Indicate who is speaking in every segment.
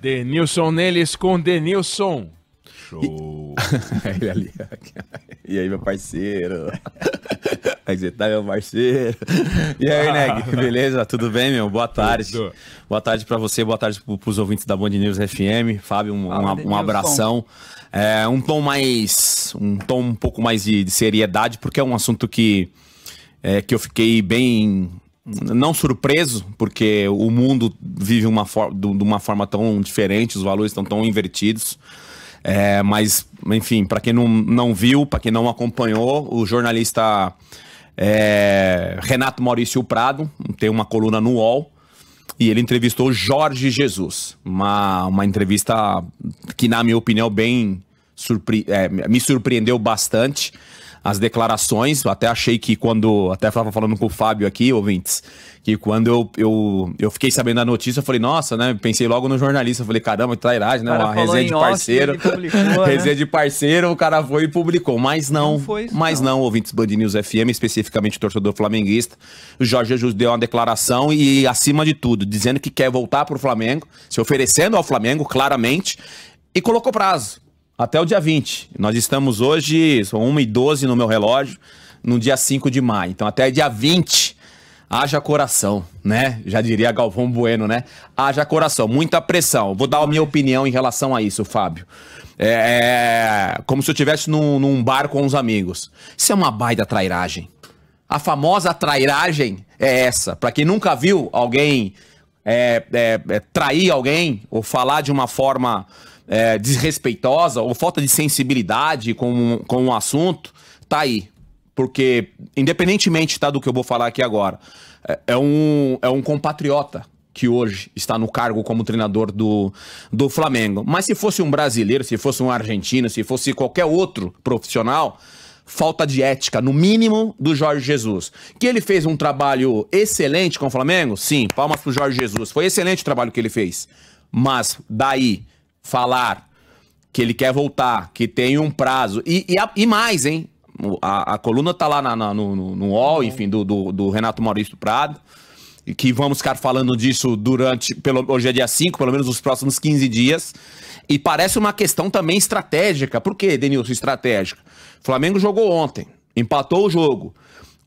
Speaker 1: Denilson neles com Denilson. Show. E... ali,
Speaker 2: e aí, meu parceiro? Aí você tá, meu parceiro? E aí, Neg? Né? Beleza? Tudo bem, meu? Boa tarde. Boa tarde para você, boa tarde pros ouvintes da Band News FM. Fábio, um, um, um abração. É, um tom mais. Um tom um pouco mais de, de seriedade, porque é um assunto que, é, que eu fiquei bem não surpreso, porque o mundo vive uma de uma forma tão diferente, os valores estão tão invertidos. É, mas, enfim, para quem não, não viu, para quem não acompanhou, o jornalista é, Renato Maurício Prado tem uma coluna no UOL e ele entrevistou Jorge Jesus. Uma, uma entrevista que, na minha opinião, bem surpre é, me surpreendeu bastante as declarações. Até achei que quando. Até estava falando com o Fábio aqui, ouvintes, que quando eu, eu, eu fiquei sabendo da notícia, eu falei, nossa, né? Pensei logo no jornalista. falei, caramba, que trairagem, né? Uma resenha de parceiro. Off, publicou, né? resenha né? de parceiro, o cara foi e publicou. Mas não. não foi isso, mas não. não, ouvintes Band News FM, especificamente o torcedor flamenguista. O Jorge Jesus deu uma declaração e, acima de tudo, dizendo que quer voltar para o Flamengo, se oferecendo ao Flamengo, claramente, e colocou prazo até o dia 20. Nós estamos hoje, são 1h12 no meu relógio, no dia 5 de maio. Então até dia 20, haja coração, né? Já diria Galvão Bueno, né? Haja coração, muita pressão. Vou dar a minha opinião em relação a isso, Fábio. É, é como se eu estivesse num, num bar com os amigos. Isso é uma baita trairagem. A famosa trairagem é essa. Para quem nunca viu alguém é, é, é, trair alguém ou falar de uma forma é, desrespeitosa ou falta de sensibilidade com, com um assunto, tá aí. Porque, independentemente tá, do que eu vou falar aqui agora, é, é um, é um compatriota que hoje está no cargo como treinador do, do Flamengo. Mas se fosse um brasileiro, se fosse um argentino, se fosse qualquer outro profissional, falta de ética, no mínimo, do Jorge Jesus. Que ele fez um trabalho excelente com o Flamengo? Sim, palmas pro Jorge Jesus. Foi excelente o trabalho que ele fez. Mas daí falar que ele quer voltar, que tem um prazo, e, e, e mais, hein? A, a, coluna tá lá na, na, no, no, no UOL, uhum. enfim, do, do, do Renato Maurício Prado, e que vamos ficar falando disso durante, pelo, hoje é dia 5, pelo menos os próximos 15 dias, e parece uma questão também estratégica. Por quê, Denilson, estratégica? Flamengo jogou ontem, empatou o jogo.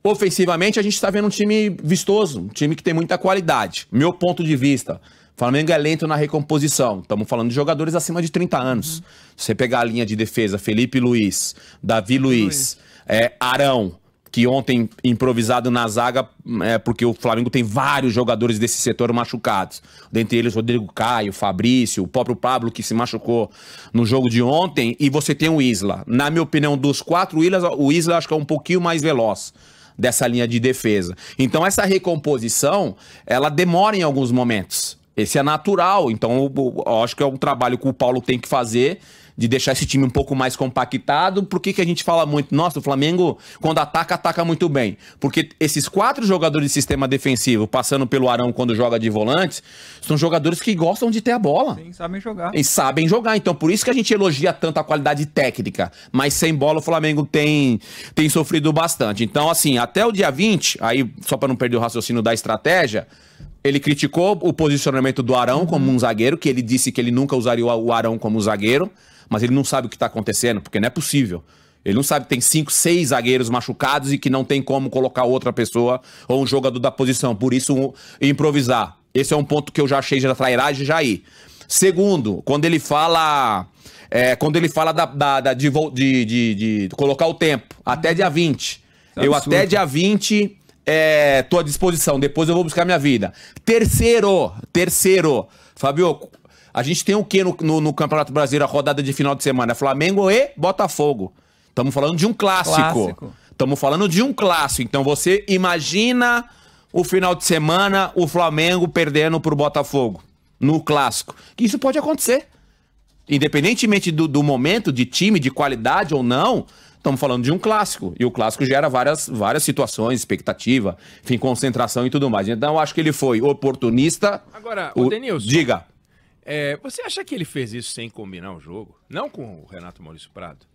Speaker 2: Ofensivamente, a gente está vendo um time vistoso, um time que tem muita qualidade, meu ponto de vista. Flamengo é lento na recomposição. Estamos falando de jogadores acima de 30 anos. Uhum. Se você pegar a linha de defesa, Felipe Luiz, Davi Luiz, Luiz. É, Arão, que ontem improvisado na zaga, é, porque o Flamengo tem vários jogadores desse setor machucados. Dentre eles, Rodrigo Caio, Fabrício, o próprio Pablo, que se machucou no jogo de ontem. E você tem o Isla. Na minha opinião, dos quatro Islas, o Isla acho que é um pouquinho mais veloz dessa linha de defesa. Então essa recomposição, ela demora em alguns momentos. Esse é natural. Então, eu, eu acho que é um trabalho que o Paulo tem que fazer de deixar esse time um pouco mais compactado. Por que, que a gente fala muito? Nossa, o Flamengo, quando ataca, ataca muito bem. Porque esses quatro jogadores de sistema defensivo, passando pelo Arão quando joga de volantes, são jogadores que gostam de ter a bola. Sim, sabem jogar. E sabem jogar. Então, por isso que a gente elogia tanto a qualidade técnica. Mas sem bola, o Flamengo tem, tem sofrido bastante. Então, assim, até o dia 20, aí só para não perder o raciocínio da estratégia, ele criticou o posicionamento do Arão uhum. como um zagueiro, que ele disse que ele nunca usaria o Arão como zagueiro, mas ele não sabe o que está acontecendo, porque não é possível. Ele não sabe que tem cinco, seis zagueiros machucados e que não tem como colocar outra pessoa ou um jogador da posição. Por isso, um, improvisar. Esse é um ponto que eu já achei de trairagem já aí. Segundo, quando ele fala. É, quando ele fala da, da, da de, de, de, de, colocar o tempo, até uhum. dia 20. É eu até dia 20 é, tô à disposição, depois eu vou buscar minha vida. Terceiro, terceiro, Fabio, a gente tem o que no, no, no, Campeonato Brasileiro, a rodada de final de semana? Flamengo e Botafogo. Estamos falando de um clássico. Estamos falando de um clássico. Então você imagina o final de semana, o Flamengo perdendo pro Botafogo no clássico. Isso pode acontecer. Independentemente do, do momento, de time, de qualidade ou não, estamos falando de um clássico. E o clássico gera várias, várias situações, expectativa, enfim, concentração e tudo mais. Então, eu acho que ele foi oportunista. Agora, o, o Denilson. Diga.
Speaker 1: É, você acha que ele fez isso sem combinar o jogo? Não com o Renato Maurício Prado?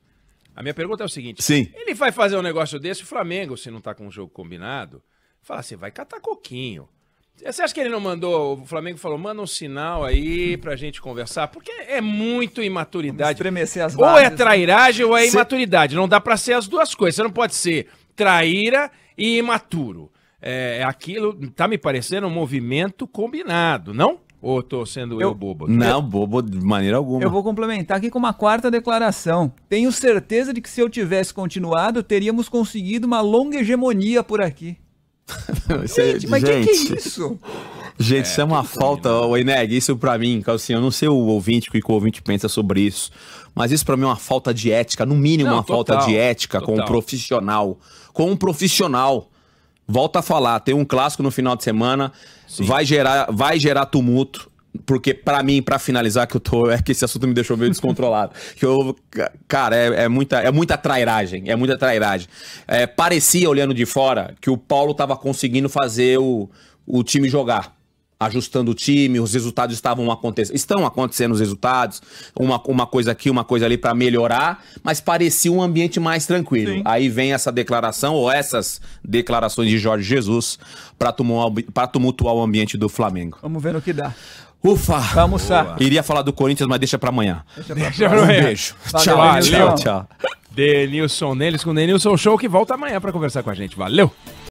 Speaker 1: A minha pergunta é o seguinte: Sim. ele vai fazer um negócio desse, o Flamengo, se não está com o jogo combinado, fala assim, vai catar coquinho. Você acha que ele não mandou? O Flamengo falou, manda um sinal aí pra gente conversar, porque é muito imaturidade. Estremecer as bases, Ou é né? trairagem né? ou é imaturidade. Não dá para ser as duas coisas. Você não pode ser traíra e imaturo. É, é aquilo tá me parecendo um movimento combinado, não? Ou tô sendo eu, eu bobo? Não,
Speaker 2: bobo de maneira alguma. Eu vou complementar aqui com uma quarta declaração. Tenho certeza de que se eu tivesse continuado, teríamos conseguido uma longa hegemonia por aqui. É gente, é, mas o que, que é isso? Gente, é, isso é uma falta, o né? Eneg, isso para mim, assim, eu não sei o ouvinte, o que o ouvinte pensa sobre isso, mas isso para mim é uma falta de ética, no mínimo não, uma total, falta de ética total. com um profissional, com um profissional. Volta a falar, tem um clássico no final de semana, Sim. vai gerar vai gerar tumulto porque para mim, para finalizar, que eu tô. É que esse assunto me deixou meio descontrolado. que eu. Cara, é, é, muita, é muita trairagem. É muita trairagem. É, parecia, olhando de fora, que o Paulo tava conseguindo fazer o, o time jogar. Ajustando o time, os resultados estavam acontecendo. Estão acontecendo os resultados, uma, uma coisa aqui, uma coisa ali para melhorar, mas parecia um ambiente mais tranquilo. Sim. Aí vem essa declaração, ou essas declarações de Jorge Jesus, para tumultuar, pra tumultuar o ambiente do Flamengo. Vamos ver o que dá. Ufa! vamos almoçar. Boa. Iria falar do Corinthians, mas deixa pra amanhã. Deixa pra amanhã. Um beijo. Valeu, tchau, tchau, tchau. Denilson
Speaker 1: Neles com Denilson Show que volta amanhã pra conversar com a gente. Valeu!